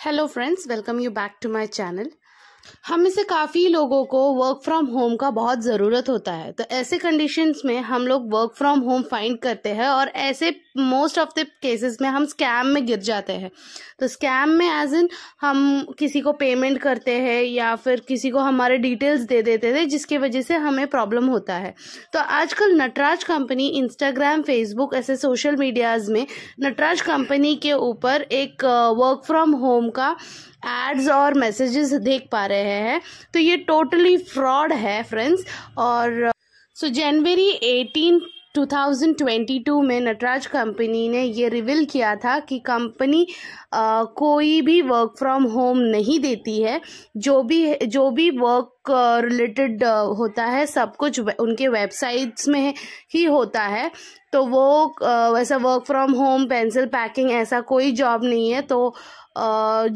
Hello friends, welcome you back to my channel. हम में से काफ़ी लोगों को वर्क फ्रॉम होम का बहुत ज़रूरत होता है तो ऐसे कंडीशंस में हम लोग वर्क फ्रॉम होम फाइंड करते हैं और ऐसे मोस्ट ऑफ द केसेस में हम स्कैम में गिर जाते हैं तो स्कैम में एज इन हम किसी को पेमेंट करते हैं या फिर किसी को हमारे डिटेल्स दे देते थे जिसकी वजह से हमें प्रॉब्लम होता है तो आजकल नटराज कंपनी इंस्टाग्राम फेसबुक ऐसे सोशल मीडियाज़ में नटराज कंपनी के ऊपर एक वर्क फ्रॉम होम का एड्स और मैसेजेस देख पा रहे हैं तो ये टोटली फ्रॉड है फ्रेंड्स और सो जनवरी एटीन 2022 में नटराज कंपनी ने ये रिवील किया था कि कंपनी कोई भी वर्क फ्रॉम होम नहीं देती है जो भी जो भी वर्क रिलेटेड होता है सब कुछ उनके वेबसाइट्स में ही होता है तो वो वैसा work from home pencil packing ऐसा कोई जॉब नहीं है तो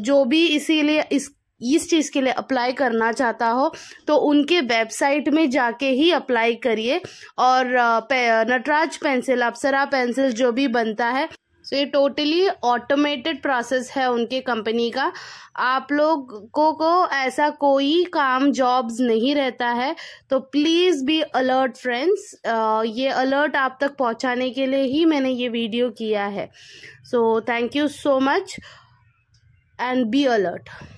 जो भी इसीलिए इस इस चीज़ के लिए अप्लाई करना चाहता हो तो उनके वेबसाइट में जाके ही अप्लाई करिए और पे, नटराज पेंसिल अप्सरा पेंसिल जो भी बनता है सो ये टोटली ऑटोमेटेड प्रोसेस है उनके कंपनी का आप लोग को को ऐसा कोई काम जॉब्स नहीं रहता है तो प्लीज़ बी अलर्ट फ्रेंड्स ये अलर्ट आप तक पहुंचाने के लिए ही मैंने ये वीडियो किया है so thank you so much and be alert